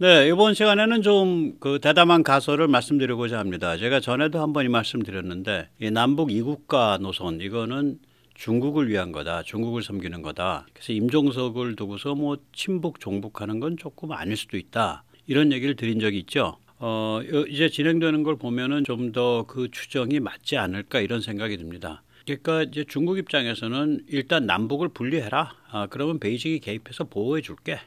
네, 이번 시간에는 좀 그 대담한 가설을 말씀드리고자 합니다. 제가 전에도 한번 이 말씀드렸는데 이 남북 이국가 노선 이거는 중국을 위한 거다. 중국을 섬기는 거다. 그래서 임종석을 두고서 뭐 친북 종북하는 건 조금 아닐 수도 있다. 이런 얘기를 드린 적이 있죠. 어, 이제 진행되는 걸 보면은 좀 더 그 추정이 맞지 않을까 이런 생각이 듭니다. 그러니까 이제 중국 입장에서는 일단 남북을 분리해라. 아, 그러면 베이징이 개입해서 보호해 줄게.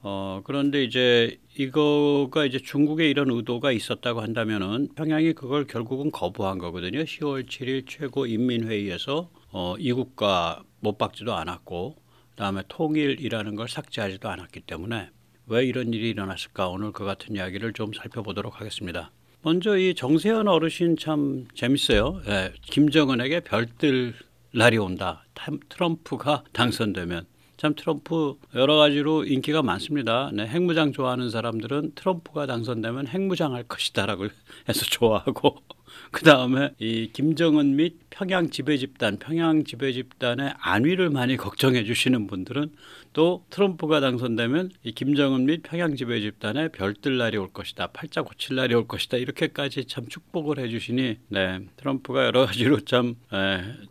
어, 그런데 이제 이거가 이제 중국의 이런 의도가 있었다고 한다면은 평양이 그걸 결국은 거부한 거거든요. 10월 7일 최고 인민회의에서 어, 이국가 못 박지도 않았고 그다음에 통일이라는 걸 삭제하지도 않았기 때문에 왜 이런 일이 일어났을까 오늘 그 같은 이야기를 좀 살펴보도록 하겠습니다. 먼저 이 정세현 어르신 참 재밌어요. 예, 김정은에게 별들 날이 온다. 트럼프가 당선되면 참 트럼프 여러 가지로 인기가 많습니다. 네, 핵무장 좋아하는 사람들은 트럼프가 당선되면 핵무장 할 것이다라고 해서 좋아하고 그 다음에 이 김정은 및 평양 지배 집단, 평양 지배 집단의 안위를 많이 걱정해 주시는 분들은 또 트럼프가 당선되면 이 김정은 및 평양 지배 집단의 별들 날이 올 것이다, 팔자 고칠 날이 올 것이다 이렇게까지 참 축복을 해주시니 네 트럼프가 여러 가지로 참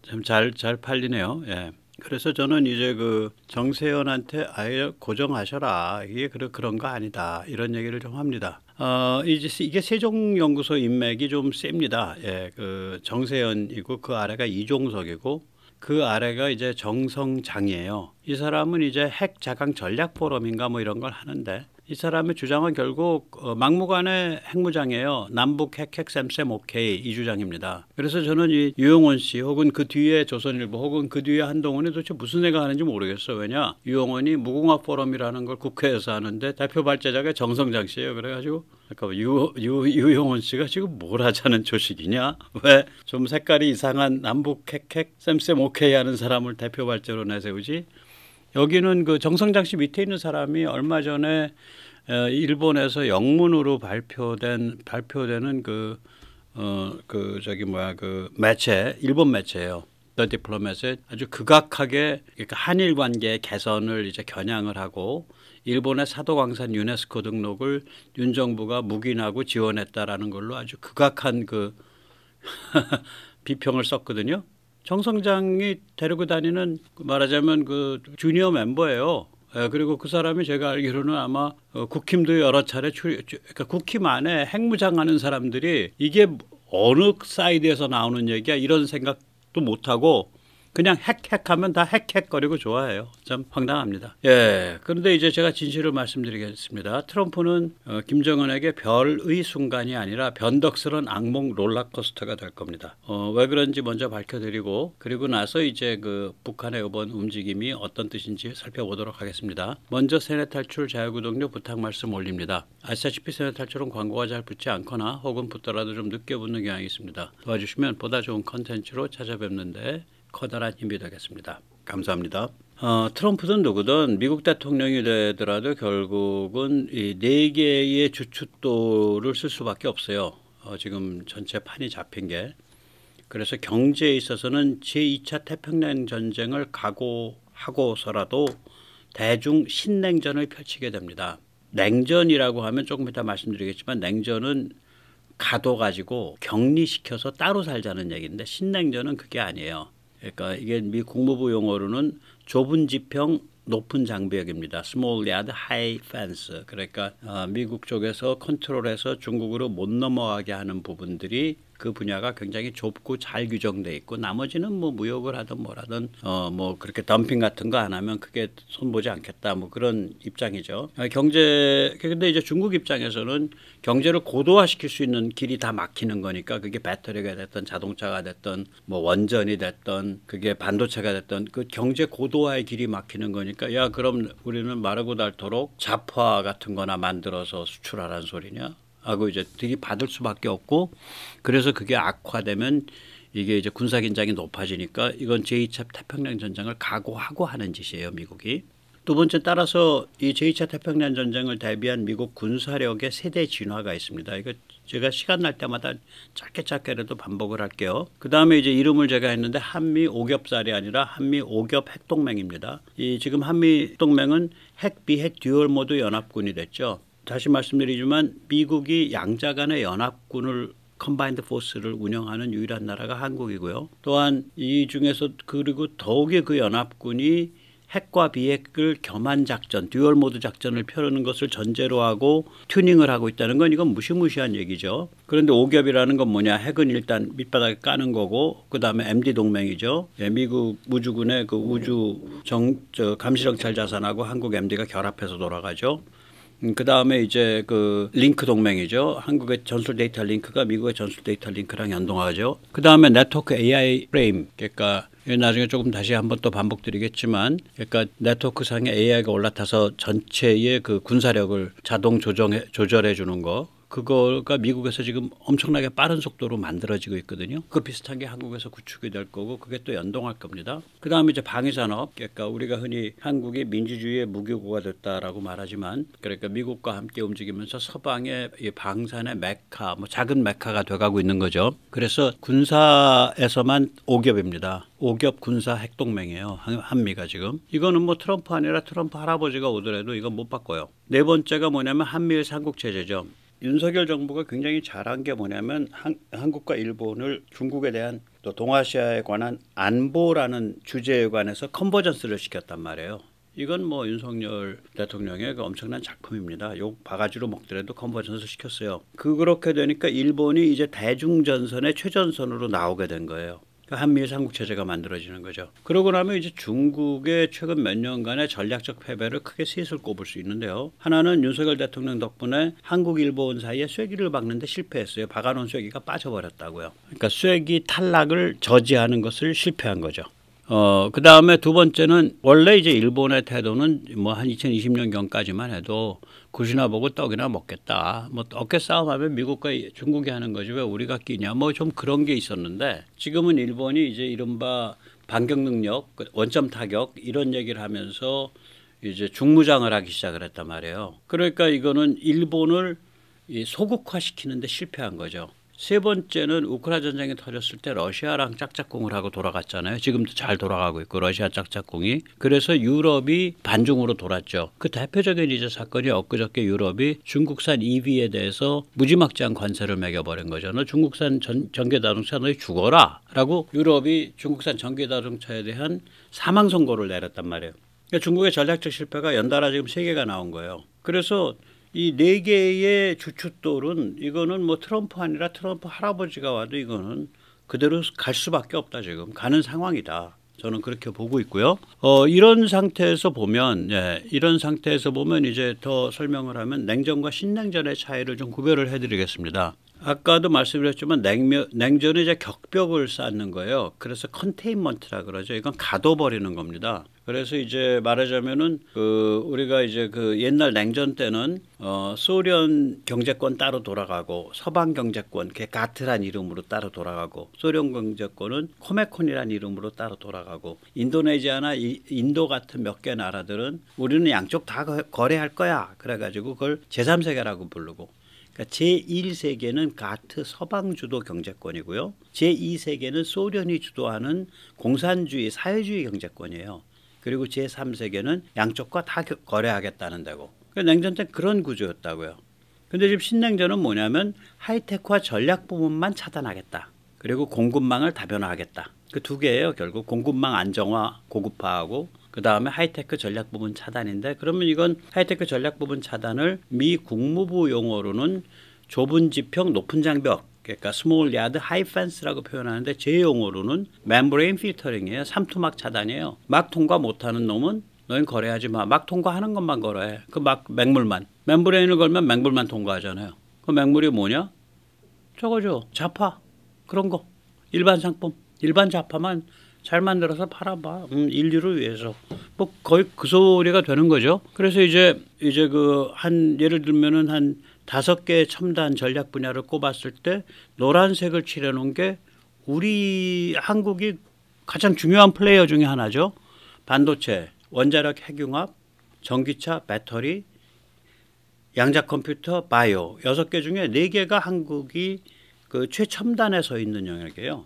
참 잘잘 예, 잘 팔리네요. 예. 그래서 저는 이제 그 정세현한테 아예 고정하셔라 이게 그런 그런 거 아니다 이런 얘기를 좀 합니다. 어, 이제 이게 세종연구소 인맥이 좀 셉니다. 예, 그 정세현이고 그 아래가 이종석이고 그 아래가 이제 정성장이에요. 이 사람은 이제 핵 자강 전략 포럼인가 뭐 이런 걸 하는데 이 사람의 주장은 결국 어, 막무가내 핵무장이에요. 남북 핵핵 쌤쌤 오케이 이 주장입니다. 그래서 저는 이 유영원 씨 혹은 그 뒤에 조선일보 혹은 그 뒤에 한동훈이 도대체 무슨 애가 하는지 모르겠어. 왜냐 유영원이 무궁화 포럼이라는 걸 국회에서 하는데 대표 발제자가 정성장 씨예요. 그래가지고 아까 유, 유, 유영원 씨가 지금 뭘 하자는 조식이냐? 왜 좀 색깔이 이상한 남북 핵핵 쌤쌤 오케이 하는 사람을 대표 발제로 내세우지? 여기는 그 정성장 씨 밑에 있는 사람이 얼마 전에 일본에서 영문으로 발표된 발표되는 그 어, 그 저기 뭐야 그 매체 일본 매체예요. 더 디플로맷에 아주 극악하게 한일 관계 개선을 이제 겨냥을 하고 일본의 사도광산 유네스코 등록을 윤 정부가 묵인하고 지원했다라는 걸로 아주 극악한 그 비평을 썼거든요. 정성장이 데리고 다니는 그 말하자면 그 주니어 멤버예요. 예, 그리고 그 사람이 제가 알기로는 아마 어, 국힘도 여러 차례 출, 그러니까 국힘 안에 핵무장 하는 사람들이 이게 어느 사이드에서 나오는 얘기야 이런 생각도 못하고 그냥 핵핵하면 다 핵핵거리고 좋아해요. 참 황당합니다. 예. 그런데 이제 제가 진실을 말씀드리겠습니다. 트럼프는 어, 김정은에게 별의 순간이 아니라 변덕스런 악몽 롤러코스터가 될 겁니다. 어, 왜 그런지 먼저 밝혀드리고 그리고 나서 이제 그 북한의 이번 움직임이 어떤 뜻인지 살펴보도록 하겠습니다. 먼저 세뇌 탈출 자유구독료 부탁 말씀 올립니다. 아시다시피 세뇌 탈출은 광고가 잘 붙지 않거나 혹은 붙더라도 좀 늦게 붙는 경향이 있습니다. 도와주시면 보다 좋은 컨텐츠로 찾아뵙는데 커다란 힘이 되겠습니다. 감사합니다. 어, 트럼프든 누구든 미국 대통령이 되더라도 결국은 이네 개의 주춧돌을 쓸 수밖에 없어요. 어, 지금 전체 판이 잡힌 게. 그래서 경제에 있어서는 제2차 태평양 전쟁을 각오하고서라도 대중 신냉전을 펼치게 됩니다. 냉전이라고 하면 조금 이따 말씀드리겠지만 냉전은 가둬 가지고 격리시켜서 따로 살자는 얘기인데 신냉전은 그게 아니에요. 그러니까 이게 미 국무부 용어로는 좁은 지평 높은 장벽입니다. small yard, high fence. 그러니까 어, 미국 쪽에서 컨트롤해서 중국으로 못 넘어가게 하는 부분들이 그 분야가 굉장히 좁고 잘 규정돼 있고 나머지는 뭐 무역을 하든 뭐라든 어 뭐 그렇게 덤핑 같은 거 안 하면 그게 손보지 않겠다 뭐 그런 입장이죠. 아, 경제 근데 이제 중국 입장에서는 경제를 고도화시킬 수 있는 길이 다 막히는 거니까 그게 배터리가 됐던 자동차가 됐던 뭐 원전이 됐던 그게 반도체가 됐던 그 경제 고도화의 길이 막히는 거니까 야 그럼 우리는 마르고 닳도록 자파 같은 거나 만들어서 수출하라는 소리냐? 하고 이제 들이받을 수밖에 없고 그래서 그게 악화되면 이게 이제 군사 긴장이 높아지니까 이건 제2차 태평양 전쟁을 각오하고 하는 짓이에요, 미국이. 두 번째 따라서 이 제2차 태평양 전쟁을 대비한 미국 군사력의 세대 진화가 있습니다. 이거 제가 시간 날 때마다 짧게 짧게라도 반복을 할게요. 그 다음에 이제 이름을 제가 했는데 한미 오겹살이 아니라 한미 오겹 핵동맹입니다. 이 지금 한미 동맹은 핵 비핵 듀얼 모드 연합군이 됐죠. 다시 말씀드리지만 미국이 양자 간의 연합군을 컴바인드 포스를 운영하는 유일한 나라가 한국이고요. 또한 이 중에서 그리고 더욱이 그 연합군이 핵과 비핵을 겸한 작전, 듀얼 모드 작전을 펴는 것을 전제로 하고 튜닝을 하고 있다는 건 이건 무시무시한 얘기죠. 그런데 오겹이라는 건 뭐냐? 핵은 일단 밑바닥에 까는 거고 그다음에 MD 동맹이죠. 예, 미국 우주군의 그 우주 정 저, 감시정찰 자산하고 한국 MD가 결합해서 돌아가죠. 음, 그 다음에 이제 그 링크 동맹이죠. 한국의 전술 데이터 링크가 미국의 전술 데이터 링크랑 연동하죠. 그 다음에 네트워크 AI 프레임. 그러니까 나중에 조금 다시 한번 또 반복드리겠지만, 그러니까 네트워크 상에 AI가 올라타서 전체의 그 군사력을 자동 조정 해 조절해 주는 거. 그거가 미국에서 지금 엄청나게 빠른 속도로 만들어지고 있거든요. 그 비슷한 게 한국에서 구축이 될 거고 그게 또 연동할 겁니다. 그다음에 이제 방위 산업 그러니까 우리가 흔히 한국이 민주주의의 무교고가 됐다라고 말하지만 그러니까 미국과 함께 움직이면서 서방의 이 방산의 메카 뭐 작은 메카가 돼 가고 있는 거죠. 그래서 군사에서만 5겹입니다5겹 군사 핵동맹이에요. 한미가 지금. 이거는 뭐 트럼프 아니라 트럼프 할아버지가 오더라도 이건못 바꿔요. 네 번째가 뭐냐면 한미일 삼국 체제죠. 윤석열 정부가 굉장히 잘한 게 뭐냐면 한, 한국과 일본을 중국에 대한 또 동아시아에 관한 안보라는 주제에 관해서 컨버전스를 시켰단 말이에요. 이건 뭐 윤석열 대통령의 그 엄청난 작품입니다. 욕 바가지로 먹더라도 컨버전스 시켰어요. 그 그렇게 되니까 일본이 이제 대중전선의 최전선으로 나오게 된 거예요. 그 한미일 삼국 체제가 만들어지는 거죠. 그러고 나면 이제 중국의 최근 몇 년간의 전략적 패배를 크게 셋을 꼽을 수 있는데요. 하나는 윤석열 대통령 덕분에 한국 일본 사이에 쐐기를 박는데 실패했어요. 박아놓은 쐐기가 빠져버렸다고요. 그러니까 쐐기 탈락을 저지하는 것을 실패한 거죠. 어, 그 다음에 두 번째는 원래 이제 일본의 태도는 뭐한 2020년경까지만 해도 굿이나 보고 떡이나 먹겠다. 뭐 어깨 싸움하면 미국과 중국이 하는 거지 왜 우리가 끼냐. 뭐 좀 그런 게 있었는데 지금은 일본이 이제 이른바 반격 능력, 그 원점 타격 이런 얘기를 하면서 이제 중무장을 하기 시작을 했단 말이에요. 그러니까 이거는 일본을 소극화시키는데 실패한 거죠. 세 번째는 우크라 이나 전쟁이 터졌을 때 러시아랑 짝짝꿍을 하고 돌아갔잖아요. 지금도 잘 돌아가고 있고 러시아 짝짝꿍이. 그래서 유럽이 반중으로 돌았죠. 그 대표적인 이제 사건이 엊그저께 유럽이 중국산 EV에 대해서 무지막지한 관세를 매겨버린 거죠. 너 중국산 전, 전기 자동차 너 죽어라 라고 유럽이 중국산 전기 자동차에 대한 사망 선고를 내렸단 말이에요. 그러니까 중국의 전략적 실패가 연달아 지금 세 개가 나온 거예요. 그래서 이네 개의 주춧돌은 이거는 뭐 트럼프 아니라 트럼프 할아버지가 와도 이거는 그대로 갈 수밖에 없다 지금 가는 상황이다. 저는 그렇게 보고 있고요. 어, 이런 상태에서 보면, 예, 이런 상태에서 보면 이제 더 설명을 하면 냉전과 신냉전의 차이를 좀 구별을 해드리겠습니다. 아까도 말씀드렸지만 냉면, 냉전의 이제 격벽을 쌓는 거예요. 그래서 컨테인먼트라 그러죠. 이건 가둬버리는 겁니다. 그래서 이제 말하자면은 그 우리가 이제 그 옛날 냉전 때는 어 소련 경제권 따로 돌아가고 서방 경제권 그 가트란 이름으로 따로 돌아가고 소련 경제권은 코메콘이란 이름으로 따로 돌아가고 인도네시아나 이, 인도 같은 몇 개 나라들은 우리는 양쪽 다 거래할 거야 그래가지고 그걸 제3세계라고 부르고 그러니까 제1세계는 가트 서방 주도 경제권이고요. 제2세계는 소련이 주도하는 공산주의 사회주의 경제권이에요. 그리고 제3세계는 양쪽과 다 거래하겠다는 데고. 그러니까 냉전 때 그런 구조였다고요. 근데 지금 신냉전은 뭐냐면 하이테크와 전략 부문만 차단하겠다. 그리고 공급망을 다변화하겠다. 그 두 개예요. 결국 공급망 안정화, 고급화하고 그 다음에 하이테크 전략 부분 차단인데 그러면 이건 하이테크 전략 부분 차단을 미 국무부 용어로는 좁은 지평 높은 장벽 그러니까 스몰 야드 하이 펜스라고 표현하는데 제 용어로는 멤브레인 필터링이에요. 삼투막 차단이에요. 막 통과 못하는 놈은 너는 거래하지 마. 막 통과하는 것만 거래해. 그 막 맹물만. 멤브레인을 걸면 맹물만 통과하잖아요. 그 맹물이 뭐냐? 저거죠. 자파. 그런 거. 일반 상품. 일반 자파만 잘 만들어서 팔아봐. 음, 인류를 위해서. 뭐 거의 그 소리가 되는 거죠. 그래서 이제 이제 그 한 예를 들면은 한 다섯 개의 첨단 전략 분야를 꼽았을 때 노란색을 칠해 놓은 게 우리 한국이 가장 중요한 플레이어 중의 하나죠. 반도체, 원자력 핵융합, 전기차, 배터리, 양자 컴퓨터, 바이오 여섯 개 중에 네 개가 한국이 그 최첨단에 서 있는 영역이에요.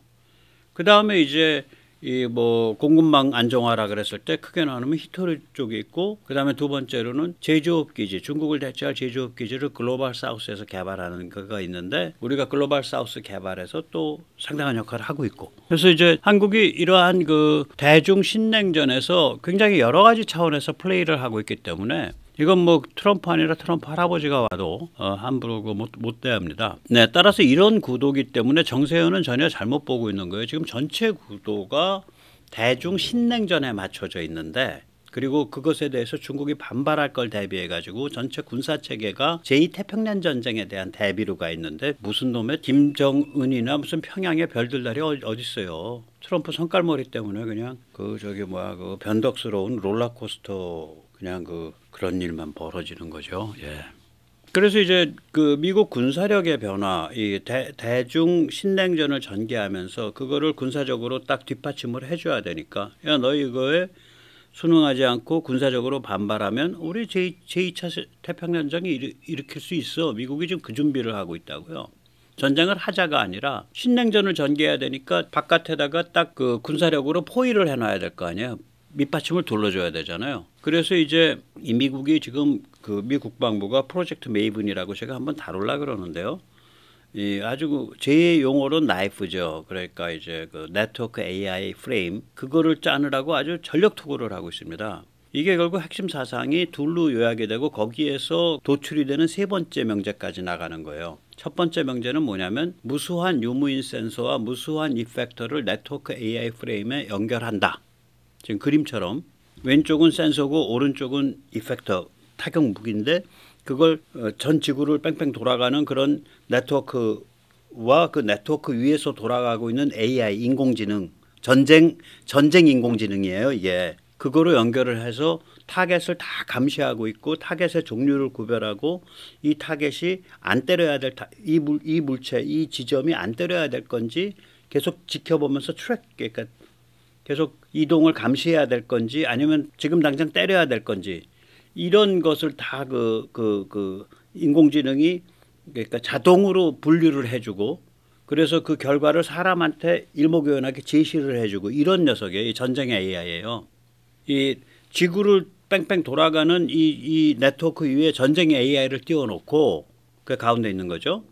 그 다음에 이제 이뭐 공급망 안정화라 그랬을 때 크게 나누면 히토리 쪽이 있고 그다음에 두 번째로는 제조업 기지 중국을 대체할 제조업 기지를 글로벌 사우스에서 개발하는 거가 있는데 우리가 글로벌 사우스 개발에서 또 상당한 역할을 하고 있고 그래서 이제 한국이 이러한 그 대중 신냉전에서 굉장히 여러 가지 차원에서 플레이를 하고 있기 때문에 이건 뭐 트럼프 아니라 트럼프 할아버지가 와도 어, 함부로 그 못, 못 대합니다. 네, 따라서 이런 구도기 때문에 정세현은 전혀 잘못 보고 있는 거예요. 지금 전체 구도가 대중 신냉전에 맞춰져 있는데 그리고 그것에 대해서 중국이 반발할 걸 대비해 가지고 전체 군사 체계가 제2 태평양 전쟁에 대한 대비로 가 있는데 무슨 놈의 김정은이나 무슨 평양의 별들 날이 어디 있어요? 트럼프 손깔머리 때문에 그냥 그 저기 뭐야 그 변덕스러운 롤러코스터 그냥 그 그런 일만 벌어지는 거죠. 예. 그래서 이제 그 미국 군사력의 변화, 이 대, 대중 신냉전을 전개하면서 그거를 군사적으로 딱 뒷받침을 해줘야 되니까 야너 이거에 순응하지 않고 군사적으로 반발하면 우리 제, 제2차 태평양전이 일, 일으킬 수 있어. 미국이 지금 그 준비를 하고 있다고요. 전쟁을 하자가 아니라 신냉전을 전개해야 되니까 바깥에다가 딱 그 군사력으로 포위를 해놔야 될 거 아니에요. 밑받침을 둘러줘야 되잖아요. 그래서 이제 이 미국이 지금 그미 국방부가 프로젝트 메이븐이라고 제가 한번 다룰라 그러는데요. 이 아주 그 제 용어로 나이프죠. 그러니까 이제 그 네트워크 AI 프레임 그거를 짜느라고 아주 전력 투구를 하고 있습니다. 이게 결국 핵심 사상이 둘로 요약이 되고 거기에서 도출이 되는 세 번째 명제까지 나가는 거예요. 첫 번째 명제는 뭐냐면 무수한 유무인 센서와 무수한 이펙터를 네트워크 AI 프레임에 연결한다. 지금 그림처럼 왼쪽은 센서고 오른쪽은 이펙터 타격 무기인데 그걸 어, 전 지구를 뺑뺑 돌아가는 그런 네트워크와 그 네트워크 위에서 돌아가고 있는 AI 인공지능 전쟁 전쟁 인공지능이에요 이게 그거로 연결을 해서 타겟을 다 감시하고 있고 타겟의 종류를 구별하고 이 타겟이 안 때려야 될 이 물 이 물체 이 지점이 안 때려야 될 건지 계속 지켜보면서 트랙 그러니까 계속 이동을 감시해야 될 건지 아니면 지금 당장 때려야 될 건지 이런 것을 다 그 그, 그 인공지능이 그러니까 자동으로 분류를 해주고 그래서 그 결과를 사람한테 일목요연하게 제시를 해주고 이런 녀석의 전쟁의 AI예요. 이 지구를 뺑뺑 돌아가는 이, 이 네트워크 위에 전쟁의 AI를 띄워놓고 그 가운데 있는 거죠.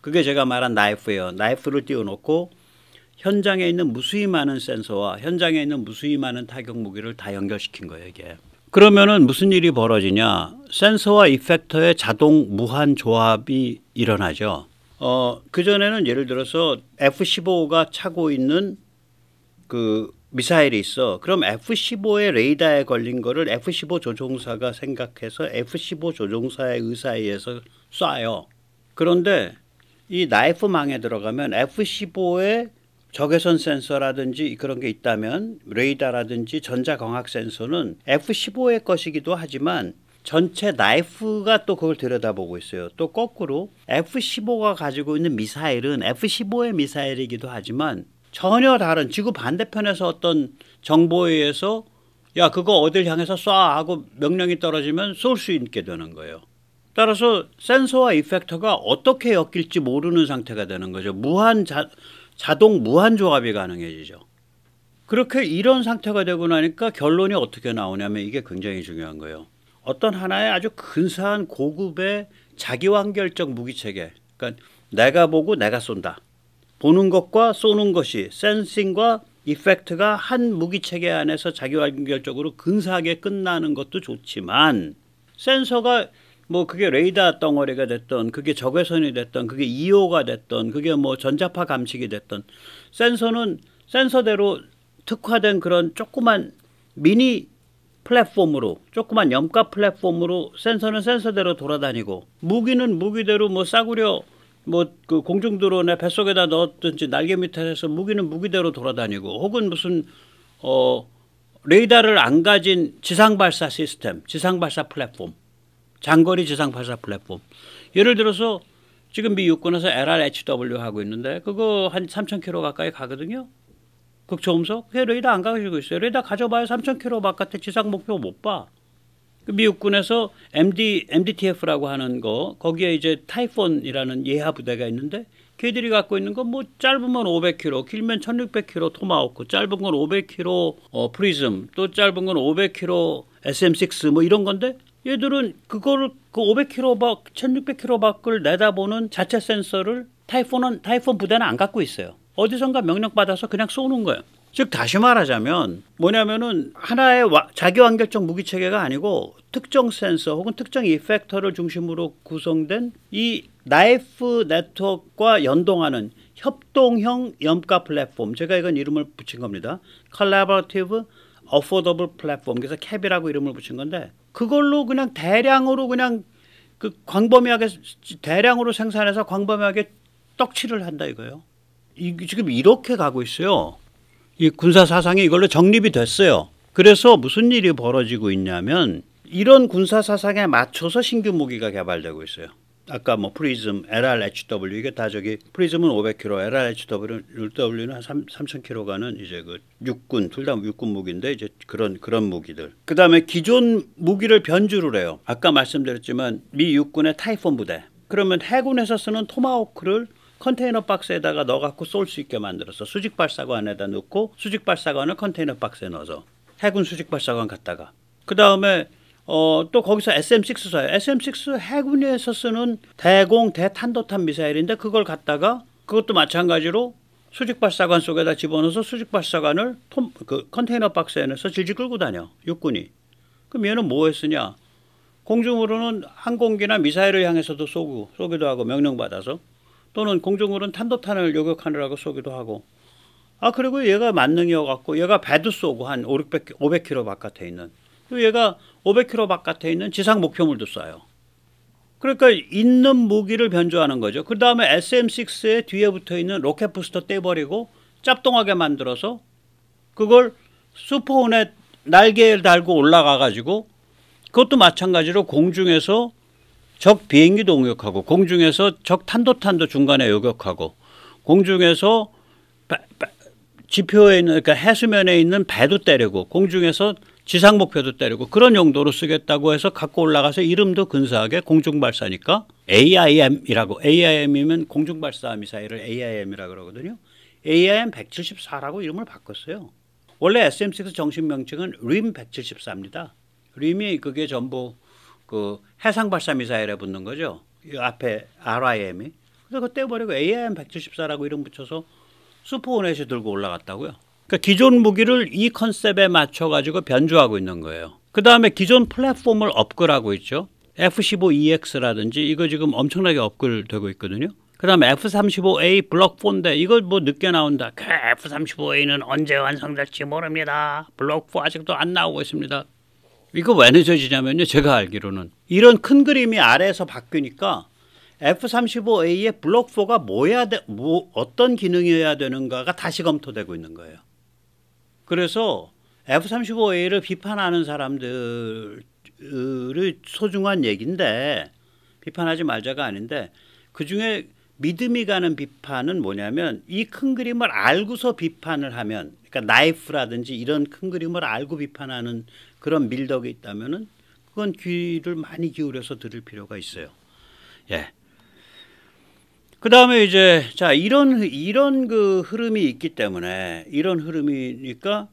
그게 제가 말한 나이프예요. 나이프를 띄워놓고 현장에 있는 무수히 많은 센서와 현장에 있는 무수히 많은 타격 무기를 다 연결시킨 거예요, 이게. 그러면은 무슨 일이 벌어지냐? 센서와 이펙터의 자동 무한 조합이 일어나죠. 어, 그전에는 예를 들어서 F-15가 차고 있는 그 미사일이 있어. 그럼 F-15의 레이더에 걸린 거를 F-15 조종사가 생각해서 F-15 조종사의 의사에 의해서 쏴요. 그런데 이 나이프망에 들어가면 F-15의 적외선 센서라든지 그런 게 있다면 레이더라든지 전자광학 센서는 F-15의 것이기도 하지만 전체 나이프가 또 그걸 들여다보고 있어요. 또 거꾸로 F-15가 가지고 있는 미사일은 F-15의 미사일이기도 하지만 전혀 다른 지구 반대편에서 어떤 정보에 의해서 야 그거 어딜 향해서 쏴 하고 명령이 떨어지면 쏠 수 있게 되는 거예요. 따라서 센서와 이펙터가 어떻게 엮일지 모르는 상태가 되는 거죠. 무한 자, 자동 무한 조합이 가능해지죠. 그렇게 이런 상태가 되고 나니까 결론이 어떻게 나오냐면 이게 굉장히 중요한 거예요. 어떤 하나의 아주 근사한 고급의 자기완결적 무기체계. 그러니까 내가 보고 내가 쏜다. 보는 것과 쏘는 것이 센싱과 이펙트가 한 무기체계 안에서 자기완결적으로 근사하게 끝나는 것도 좋지만 센서가 뭐 그게 레이더 덩어리가 됐던 그게 적외선이 됐던 그게 이오가 됐던 그게 뭐 전자파 감식이 됐던 센서는 센서대로 특화된 그런 조그만 미니 플랫폼으로 조그만 염가 플랫폼으로 센서는 센서대로 돌아다니고 무기는 무기대로 뭐 싸구려 뭐 그 공중 드론의 뱃속에다 넣었든지 날개 밑에서 무기는 무기대로 돌아다니고 혹은 무슨 어 레이더를 안 가진 지상 발사 시스템, 지상 발사 플랫폼 장거리 지상 발사 플랫폼. 예를 들어서 지금 미 육군에서 LRHW 하고 있는데 그거 한 3,000km 가까이 가거든요. 극초음속. 그게 레이더 안 가지고 있어요. 레이더 가져봐야 3,000km 바깥에 지상 목표 못 봐. 그 미 육군에서 MD, MDTF라고 하는 거 거기에 이제 타이폰이라는 예하 부대가 있는데 걔들이 갖고 있는 건뭐 짧으면 500km, 길면 1600km 토마호크, 짧은 건 500km 어, 프리즘, 또 짧은 건 500km SM6 뭐 이런 건데 얘들은 그거를 그 500km 밖, 1600km 밖을 내다보는 자체 센서를 타이폰은 타이폰 부대는 안 갖고 있어요. 어디선가 명령 받아서 그냥 쏘는 거예요. 즉 다시 말하자면 뭐냐면은 하나의 와, 자기 완결적 무기 체계가 아니고 특정 센서 혹은 특정 이펙터를 중심으로 구성된 이 나이프 네트워크와 연동하는 협동형 염가 플랫폼 제가 이건 이름을 붙인 겁니다. 컬래버티브 어포더블 플랫폼 그래서 캡이라고 이름을 붙인 건데 그걸로 그냥 대량으로 그냥 그 광범위하게 대량으로 생산해서 광범위하게 떡칠을 한다 이거예요. 이, 지금 이렇게 가고 있어요. 이 군사 사상이 이걸로 정립이 됐어요. 그래서 무슨 일이 벌어지고 있냐면 이런 군사 사상에 맞춰서 신규 무기가 개발되고 있어요. 아까 뭐 프리즘, LRHW 이게 다 저기 프리즘은 500kg, LRHW는 한 3, 3,000kg 가는 이제 그 육군 둘 다 육군 무기인데 이제 그런 그런 무기들. 그다음에 기존 무기를 변주를 해요. 아까 말씀드렸지만 미 육군의 타이폰 부대. 그러면 해군에서 쓰는 토마호크를 컨테이너 박스에다가 넣어갖고 쏠 수 있게 만들어서 수직 발사관에다 넣고 수직 발사관을 컨테이너 박스에 넣어서 해군 수직 발사관 갔다가 그 다음에 어, 또 거기서 SM6 써요. SM6 해군에서 쓰는 대공 대탄도탄 미사일인데 그걸 갖다가 그것도 마찬가지로 수직 발사관 속에다 집어넣어서 수직 발사관을 톰, 그 컨테이너 박스에 안서 질질 끌고 다녀 육군이. 그럼 얘는 뭐 했으냐? 공중으로는 항공기나 미사일을 향해서도 쏘고 쏘기도 하고 명령 받아서 또는 공중으로는 탄도탄을 요격하느라고 쏘기도 하고 아 그리고 얘가 만능이어 갖고 얘가 배도 쏘고 한 500, 500km 바깥에 있는 그리고 얘가 500km 바깥에 있는 지상 목표물도 쏴요. 그러니까 있는 무기를 변조하는 거죠. 그 다음에 s m 6에 뒤에 붙어 있는 로켓 부스터 떼버리고 짭동하게 만들어서 그걸 슈퍼온에 날개를 달고 올라가 가지고 그것도 마찬가지로 공중에서 적 비행기도 공격하고 공중에서 적 탄도탄도 중간에 요격하고 공중에서 지표에 있는 그러니까 해수면에 있는 배도 때리고 공중에서 지상 목표도 때리고 그런 용도로 쓰겠다고 해서 갖고 올라가서 이름도 근사하게 공중발사니까 AIM이라고 AIM이면 공중발사 미사일을 AIM이라고 그러거든요. AIM 174라고 이름을 바꿨어요. 원래 SM6 정식 명칭은 r i m 174입니다. 림이 그게 전부 그 해상 발사 미사일에 붙는 거죠. 이 앞에 RIM이. 그래서 그거 떼버리고 AIM 174라고 이름 붙여서 슈퍼오넷이 들고 올라갔다고요. 그러니까 기존 무기를 이 컨셉에 맞춰 가지고 변주하고 있는 거예요. 그 다음에 기존 플랫폼을 업글하고 그 있죠. F-15EX라든지 이거 지금 엄청나게 업글되고 그 있거든요. 그 다음에 F-35A 블록 4인데 이거 뭐 늦게 나온다. 그 F-35A는 언제 완성될지 모릅니다. 블록 4 아직도 안 나오고 있습니다. 이거 왜 늦어지냐면요. 제가 알기로는 이런 큰 그림이 아래에서 바뀌니까 F-35A의 블록 4가 뭐야 돼, 뭐 어떤 기능이어야 되는가가 다시 검토되고 있는 거예요. 그래서 F-35A를 비판하는 사람들의 소중한 얘기인데 비판하지 말자가 아닌데 그중에 믿음이 가는 비판은 뭐냐면 이 큰 그림을 알고서 비판을 하면 그러니까 나이프라든지 이런 큰 그림을 알고 비판하는 그런 밀덕이 있다면은 그건 귀를 많이 기울여서 들을 필요가 있어요. 예. 그 다음에 이제 자 이런 이런 그 흐름이 있기 때문에 이런 흐름이니까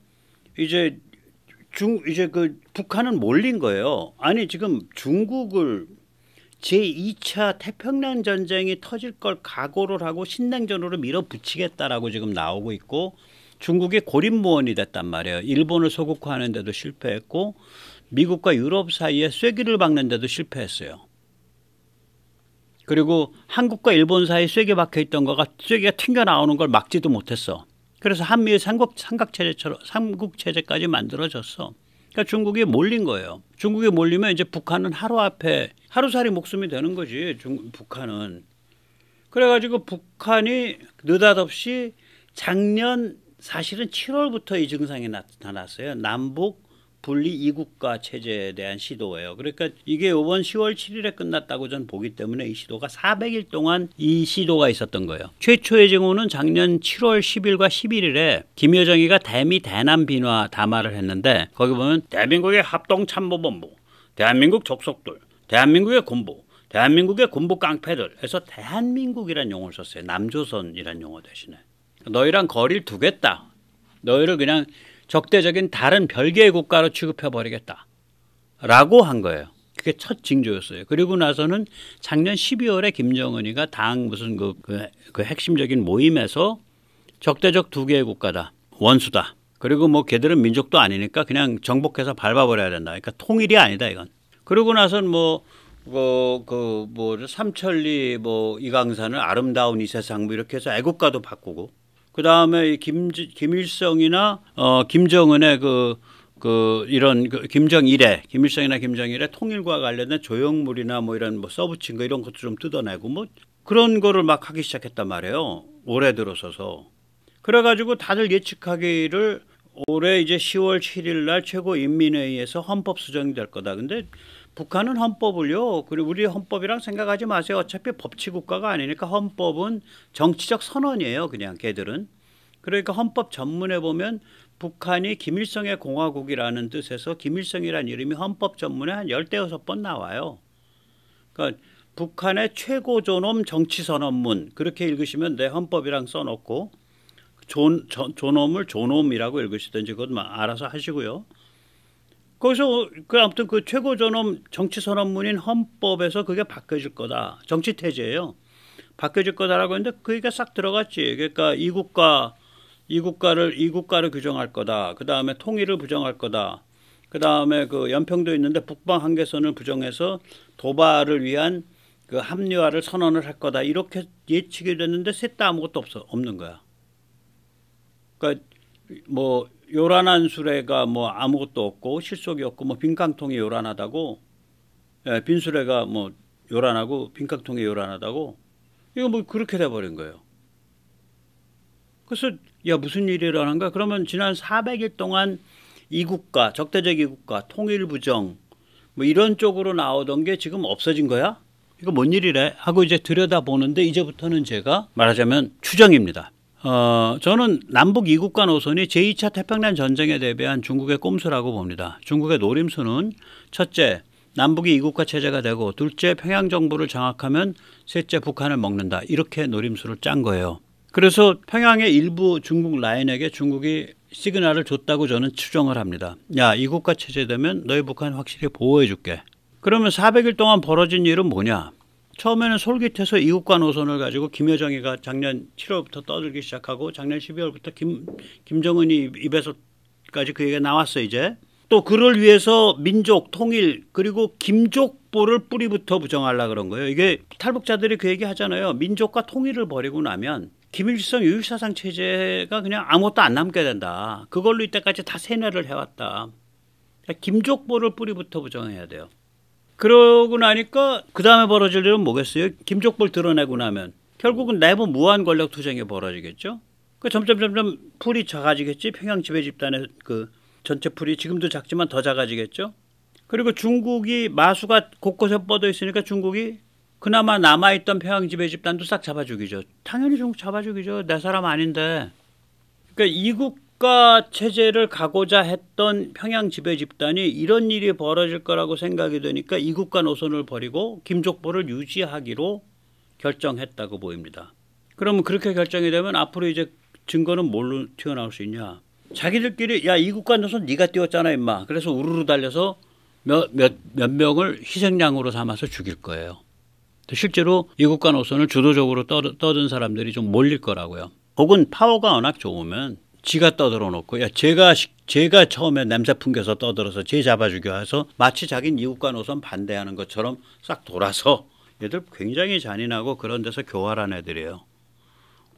이제 중 이제 그 북한은 몰린 거예요. 아니 지금 중국을 제2차 태평양 전쟁이 터질 걸 각오를 하고 신냉전으로 밀어붙이겠다라고 지금 나오고 있고 중국이 고립무원이 됐단 말이에요. 일본을 소극화하는데도 실패했고 미국과 유럽 사이에 쐐기를 박는데도 실패했어요. 그리고 한국과 일본 사이 쇠게 박혀 있던 거가 쇠게가 튕겨 나오는 걸 막지도 못했어. 그래서 한미일 삼국 삼각 체제처럼 삼국 체제까지 만들어졌어. 그러니까 중국이 몰린 거예요. 중국이 몰리면 이제 북한은 하루 앞에 하루살이 목숨이 되는 거지. 중, 북한은 그래가지고 북한이 느닷없이 작년 사실은 7월부터 이 증상이 나타났어요. 남북 분리 이국가 체제에 대한 시도예요. 그러니까 이게 이번 10월 7일에 끝났다고 전 보기 때문에 이 시도가 400일 동안 이 시도가 있었던 거예요. 최초의 증오는 작년 7월 10일과 11일에 김여정이가 대미 대남 비화 담화를 했는데 거기 보면 대한민국의 합동참모본부, 대한민국 족속들, 대한민국의 군부, 대한민국의 군부 깡패들 해서 대한민국이란 용어를 썼어요. 남조선이란 용어 대신에. 그러니까 너희랑 거리를 두겠다. 너희를 그냥 적대적인 다른 별개의 국가로 취급해버리겠다라고 한 거예요. 그게 첫 징조였어요. 그리고 나서는 작년 12월에 김정은이가 당 무슨 그, 그, 그 핵심적인 모임에서 적대적 두 개의 국가다. 원수다. 그리고 뭐 걔들은 민족도 아니니까 그냥 정복해서 밟아버려야 된다. 그러니까 통일이 아니다 이건. 그러고 나선 뭐 뭐, 그, 뭐, 삼천리, 뭐, 이강산을 아름다운 이 세상, 뭐, 이렇게 해서 애국가도 바꾸고, 그 다음에 김 김일성이나 어, 김정은의 그, 그 이런 그 김정일의 김일성이나 김정일의 통일과 관련된 조형물이나 뭐 이런 뭐 서브친 거 이런 것도 좀 뜯어내고 뭐 그런 거를 막 하기 시작했단 말이에요. 올해 들어서서 그래가지고 다들 예측하기를 올해 이제 10월 7일 날 최고인민회의에서 헌법 수정이 될 거다. 근데 북한은 헌법을요. 그리고 우리 헌법이랑 생각하지 마세요. 어차피 법치 국가가 아니니까 헌법은 정치적 선언이에요. 그냥 걔들은. 그러니까 헌법 전문에 보면 북한이 김일성의 공화국이라는 뜻에서 김일성이라는 이름이 헌법 전문에 한 열대여섯 번 나와요. 그러니까 북한의 최고존엄 정치선언문 그렇게 읽으시면 내 헌법이랑 써놓고 존, 존엄을 존엄이라고 읽으시든지 그것 만 알아서 하시고요. 거기서 그 아무튼 그 최고 전엄 정치 선언문인 헌법에서 그게 바뀌어질 거다. 정치 태제예요. 바뀌어질 거다라고 했는데 그게 싹 들어갔지. 그러니까 이 국가 이 국가를 이 국가를 규정할 거다. 그 다음에 통일을 부정할 거다. 그 다음에 그 연평도 있는데 북방 한계선을 부정해서 도발을 위한 그 합리화를 선언을 할 거다. 이렇게 예측이 됐는데 셋 다 아무것도 없어 없는 거야. 그러니까 뭐 요란한 수레가 뭐 아무것도 없고 실속이 없고 뭐 빈깡통이 요란하다고 예, 빈 수레가 뭐 요란하고 빈깡통이 요란하다고 이거 뭐 그렇게 돼 버린 거예요. 그래서 야 무슨 일이 일어가 그러면 지난 400일 동안 이국가 적대적 이국가 통일 부정 뭐 이런 쪽으로 나오던 게 지금 없어진 거야? 이거 뭔 일이래? 하고 이제 들여다보는데 이제부터는 제가 말하자면 추정입니다. 어, 저는 남북 이국간 노선이 제2차 태평양 전쟁에 대비한 중국의 꼼수라고 봅니다. 중국의 노림수는 첫째, 남북이 이국가 체제가 되고 둘째, 평양 정부를 장악하면 셋째, 북한을 먹는다. 이렇게 노림수를 짠 거예요. 그래서 평양의 일부 중국 라인에게 중국이 시그널을 줬다고 저는 추정을 합니다. 야, 이국가 체제되면 너희 북한 확실히 보호해 줄게. 그러면 400일 동안 벌어진 일은 뭐냐? 처음에는 솔깃해서 이국과 노선을 가지고 김여정이가 작년 7월부터 떠들기 시작하고 작년 12월부터 김 김정은이 입에서까지 그 얘기가 나왔어 이제 또 그를 위해서 민족 통일 그리고 김족보를 뿌리부터 부정하려 그런 거예요. 이게 탈북자들이 그 얘기 하잖아요. 민족과 통일을 버리고 나면 김일성 유일사상 체제가 그냥 아무것도 안 남게 된다. 그걸로 이때까지 다 세뇌를 해왔다. 그러니까 김족보를 뿌리부터 부정해야 돼요. 그러고 나니까 그 다음에 벌어질 일은 뭐겠어요? 김족볼 드러내고 나면 결국은 내부 무한 권력 투쟁이 벌어지겠죠. 그 점점 점점 풀이 작아지겠지. 평양 지배 집단의 그 전체 풀이 지금도 작지만 더 작아지겠죠. 그리고 중국이 마수가 곳곳에 뻗어 있으니까 중국이 그나마 남아있던 평양 지배 집단도 싹 잡아 죽이죠. 당연히 중국 잡아 죽이죠. 내 사람 아닌데. 그러니까 이국 국가 체제를 가고자 했던 평양 지배 집단이 이런 일이 벌어질 거라고 생각이 되니까 이국간 노선을 버리고 김족보를 유지하기로 결정했다고 보입니다. 그러면 그렇게 결정이 되면 앞으로 이제 증거는 뭘로 튀어나올 수 있냐? 자기들끼리 야 이국간 노선 네가 띄웠잖아 임마. 그래서 우르르 달려서 몇, 몇, 몇 명을 희생양으로 삼아서 죽일 거예요. 실제로 이국간 노선을 주도적으로 떠, 떠든 사람들이 좀 몰릴 거라고요. 혹은 파워가 워낙 좋으면 지가 떠들어 놓고 야 제가 제가 처음에 냄새 풍겨서 떠들어서 제 잡아주기 해서 마치 자긴 이웃과 노선 반대하는 것처럼 싹 돌아서 얘들 굉장히 잔인하고 그런 데서 교활한 애들이에요.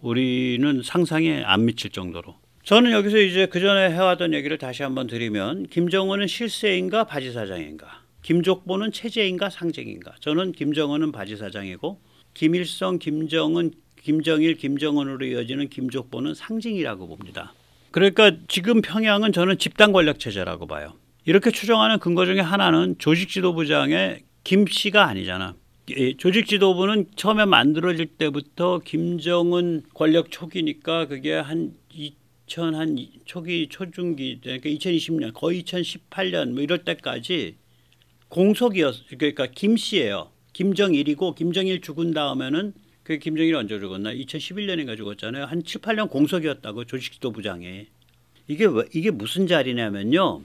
우리는 상상에 안 미칠 정도로. 저는 여기서 이제 그 전에 해왔던 얘기를 다시 한번 드리면 김정은은 실세인가 바지 사장인가, 김족보는 체제인가 상징인가. 저는 김정은은 바지 사장이고 김일성, 김정은, 김정일, 김정은으로 이어지는 김족보는 상징이라고 봅니다. 그러니까 지금 평양은 저는 집단 권력 체제라고 봐요. 이렇게 추정하는 근거 중에 하나는 조직 지도부장의 김 씨가 아니잖아. 조직 지도부는 처음에 만들어질 때부터 김정은 권력 초기니까 그게 한 2000, 한 초기, 초중기, 그러니까 2020년, 거의 2018년 뭐 이럴 때까지 공석이었, 그러니까 김 씨예요. 김정일이고 김정일 죽은 다음에는 그 김정일이 언제 죽었나? 2011년인가 죽었잖아요. 한 7, 8년 공석이었다고 조직도 지 부장에. 이게 왜, 이게 무슨 자리냐면요.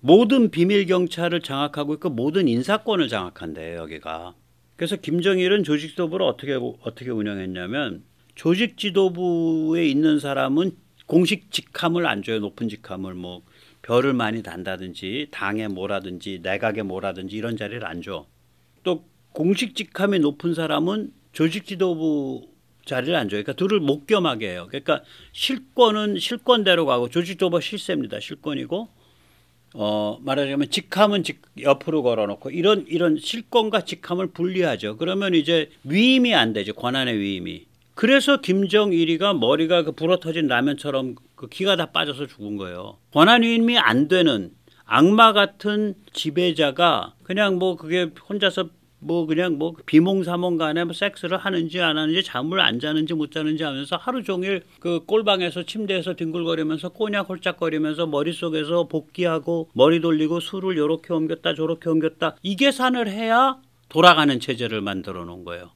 모든 비밀 경찰을 장악하고 있고 모든 인사권을 장악한대요, 여기가. 그래서 김정일은 조직 지도부를 어떻게 어떻게 운영했냐면 조직 지도부에 있는 사람은 공식 직함을 안 줘요. 높은 직함을 뭐 별을 많이 단다든지 당에 뭐라든지 내각에 뭐라든지 이런 자리를 안 줘. 또 공식 직함이 높은 사람은 조직 지도부 자리를 안 줘요. 그러니까 둘을 못겸하게 해요. 그러니까 실권은 실권대로 가고 조직 지도부 실세입니다. 실권이고 어 말하자면 직함은 직 옆으로 걸어놓고 이런 이런 실권과 직함을 분리하죠. 그러면 이제 위임이 안 되죠. 권한의 위임이. 그래서 김정일이가 머리가 그 불어터진 라면처럼 그 기가 다 빠져서 죽은 거예요. 권한 위임이 안 되는 악마 같은 지배자가 그냥 뭐 그게 혼자서 뭐 그냥 뭐 비몽사몽 간에 뭐 섹스를 하는지 안 하는지 잠을 안 자는지 못 자는지 하면서 하루 종일 그 꼴방에서 침대에서 뒹굴거리면서 꼬냑홀짝거리면서 머릿속에서 복귀하고 머리 돌리고 술을 요렇게 옮겼다 저렇게 옮겼다 이 계산을 해야 돌아가는 체제를 만들어 놓은 거예요.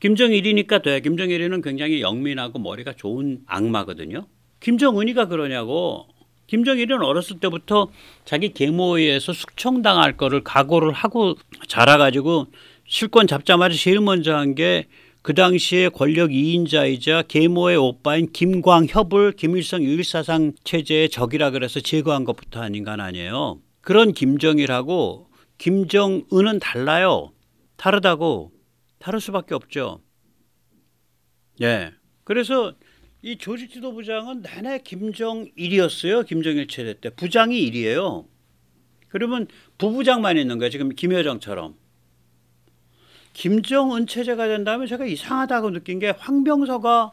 김정일이니까 돼. 김정일이는 굉장히 영민하고 머리가 좋은 악마거든요. 김정은이가 그러냐고 김정일은 어렸을 때부터 자기 계모에서 숙청당할 거를 각오를 하고 자라가지고 실권 잡자마자 제일 먼저 한 게 그 당시에 권력 2인자이자 계모의 오빠인 김광협을 김일성 유1사상 체제의 적이라 그래서 제거한 것부터 한 인간 아니에요. 그런 김정일하고 김정은은 달라요. 다르다고 다를 수밖에 없죠. 예. 그래서 이 조직 지도부장은 내내 김정일이었어요. 김정일 체제 때. 부장이 일이에요. 그러면 부부장만 있는 거야 지금 김여정처럼. 김정은 체제가 된다면 제가 이상하다고 느낀 게 황병서가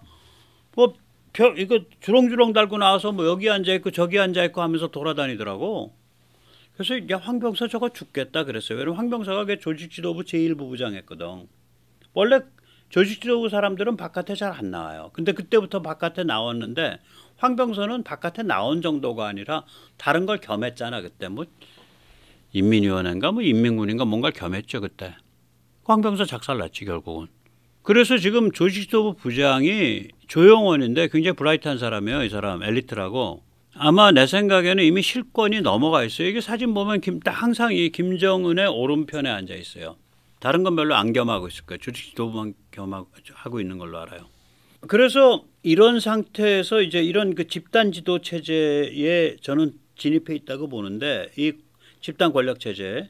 뭐 별, 이거 주렁주렁 달고 나와서 뭐 여기 앉아있고 저기 앉아있고 하면서 돌아다니더라고. 그래서 야, 황병서 저거 죽겠다 그랬어요. 왜냐면 황병서가 조직 지도부 제1부부장 했거든. 원래 조직지도부 사람들은 바깥에 잘 안 나와요. 근데 그때부터 바깥에 나왔는데 황병선은 바깥에 나온 정도가 아니라 다른 걸 겸했잖아 그때 뭐 인민위원회인가 뭐 인민군인가 뭔가 를 겸했죠 그때 황병선 작살났지 결국은 그래서 지금 조직지도부 부장이 조용원인데 굉장히 브라이트한 사람이에요 이 사람 엘리트라고 아마 내 생각에는 이미 실권이 넘어가 있어요 이게 사진 보면 김, 항상 이 김정은의 오른편에 앉아 있어요 다른 건 별로 안 겸하고 있을 거예요. 주식 지도부만 겸하고 있는 걸로 알아요. 그래서 이런 상태에서 이제 이런 그 집단 지도 체제에 저는 진입해 있다고 보는데 이 집단 권력 체제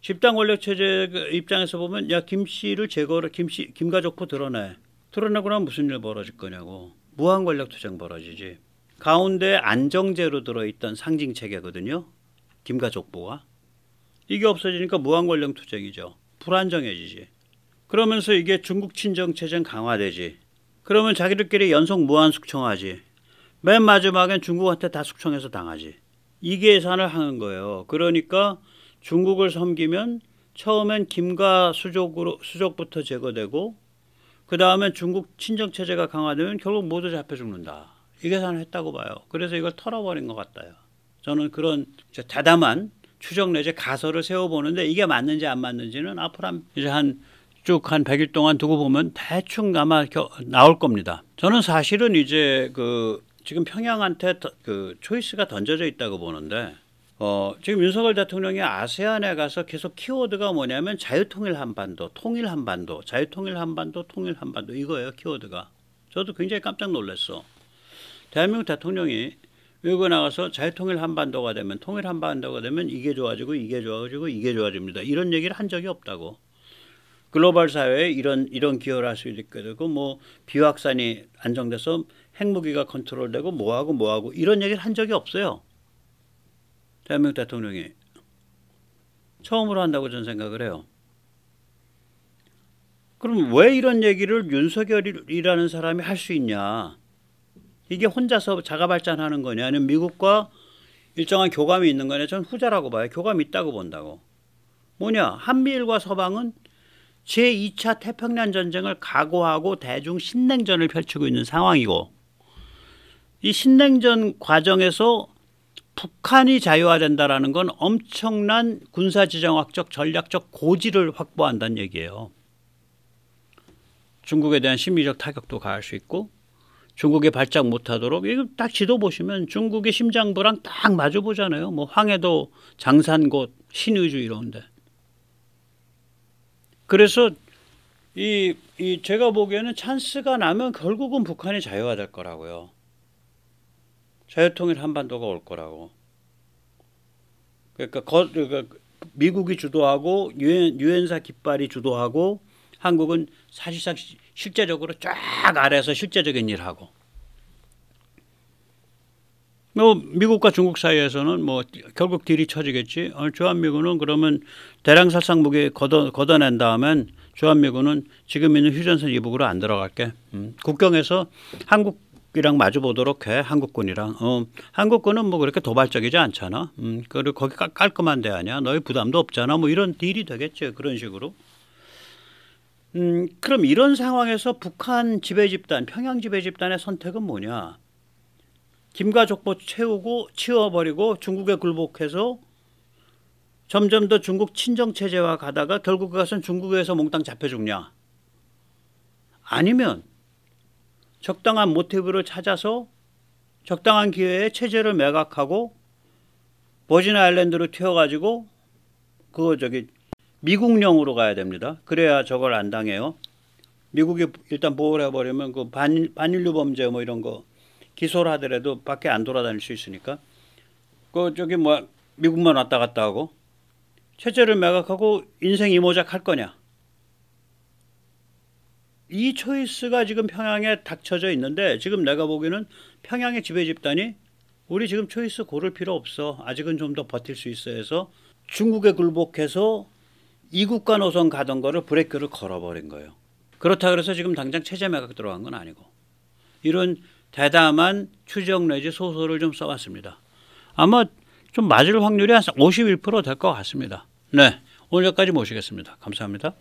집단 권력 체제 그 입장에서 보면 야 김 씨를 제거를 김 씨 김가족포 드러내 드러내고 나면 무슨 일 벌어질 거냐고 무한 권력 투쟁 벌어지지 가운데 안정제로 들어있던 상징 체계거든요 김가족부가 이게 없어지니까 무한 권력 투쟁이죠 불안정해지지. 그러면서 이게 중국 친정 체제는 강화되지. 그러면 자기들끼리 연속 무한 숙청하지. 맨 마지막엔 중국한테 다 숙청해서 당하지. 이계산을 하는 거예요. 그러니까 중국을 섬기면 처음엔 김과 수족으로 수족부터 제거되고 그다음엔 중국 친정 체제가 강화되면 결국 모두 잡혀 죽는다. 이 계산을 했다고 봐요. 그래서 이걸 털어버린 것 같아요. 저는 그런 대담한 추정 내지 가설을 세워보는데 이게 맞는지 안 맞는지는 앞으로 한 이제 한 쭉 한 100일 동안 두고 보면 대충 아마 겨, 나올 겁니다. 저는 사실은 이제 그 지금 평양한테 그 초이스가 던져져 있다고 보는데 어, 지금 윤석열 대통령이 아세안에 가서 계속 키워드가 뭐냐면 자유통일 한반도, 통일 한반도, 자유통일 한반도, 통일 한반도 이거예요 키워드가. 저도 굉장히 깜짝 놀랐어. 대한민국 대통령이 외국에 나가서 잘 통일 한반도가 되면 통일 한반도가 되면 이게 좋아지고 이게 좋아지고 이게 좋아집니다. 이런 얘기를 한 적이 없다고. 글로벌 사회에 이런 이런 기여를 할 수 있게 되고 뭐 비확산이 안정돼서 핵무기가 컨트롤되고 뭐하고 뭐하고 이런 얘기를 한 적이 없어요. 대한민국 대통령이 처음으로 한다고 저는 생각을 해요. 그럼 왜 이런 얘기를 윤석열이라는 사람이 할 수 있냐? 이게 혼자서 자가 발전하는 거냐 아니면 미국과 일정한 교감이 있는 거냐 저는 후자라고 봐요. 교감이 있다고 본다고. 뭐냐 한미일과 서방은 제2차 태평양 전쟁을 각오하고 대중 신냉전을 펼치고 있는 상황이고 이 신냉전 과정에서 북한이 자유화된다라는 건 엄청난 군사지정학적 전략적 고지를 확보한다는 얘기예요. 중국에 대한 심리적 타격도 가할 수 있고 중국에 발작 못하도록 이거 딱 지도 보시면 중국의 심장부랑 딱 마주 보잖아요. 뭐 황해도, 장산곶, 신의주 이런데. 그래서 이, 이 제가 보기에는 찬스가 나면 결국은 북한이 자유화될 거라고요. 자유통일 한반도가 올 거라고. 그러니까, 거, 그러니까 미국이 주도하고 유엔 유엔사 깃발이 주도하고 한국은 사실상 실제적으로 쫙아래서 실제적인 일하고 뭐 미국과 중국 사이에서는 뭐 결국 딜이 쳐지겠지. 어, 주한미군은 그러면 대량 살상 무기 걷어, 걷어낸 다음엔 주한미군은 지금 있는 휴전선 이북으로 안 들어갈게. 음. 국경에서 한국 이랑 마주 보도록 해 한국군이랑 어, 한국군은 뭐 그렇게 도발적이지 않잖아 음, 그리고 거기 깔끔한 데 아니야 너희 부담도 없잖아 뭐 이런 딜이 되겠지 그런 식으로 음, 그럼 이런 상황에서 북한 지배 집단, 평양 지배 집단의 선택은 뭐냐? 김가족보 채우고 치워버리고 중국에 굴복해서 점점 더 중국 친정 체제와 가다가 결국 그것은 중국에서 몽땅 잡혀 죽냐? 아니면 적당한 모티브를 찾아서 적당한 기회에 체제를 매각하고 버진 아일랜드로 튀어가지고 그거 저기 미국령으로 가야 됩니다. 그래야 저걸 안 당해요. 미국이 일단 보호를 해버리면 그 반, 반인류 범죄 뭐 이런 거 기소를 하더라도 밖에 안 돌아다닐 수 있으니까 그 저기 뭐 미국만 왔다 갔다 하고 체제를 매각하고 인생 이모작 할 거냐 이 초이스가 지금 평양에 닥쳐져 있는데 지금 내가 보기에는 평양의 지배 집단이 우리 지금 초이스 고를 필요 없어 아직은 좀 더 버틸 수 있어 해서 중국에 굴복해서 이국가 노선 가던 거를 브레이크를 걸어버린 거예요. 그렇다 그래서 지금 당장 체제 매각 들어간 건 아니고 이런 대담한 추정 내지 소설을 좀 써왔습니다. 아마 좀 맞을 확률이 한 51%될 것 같습니다. 네, 오늘 여기까지 모시겠습니다. 감사합니다.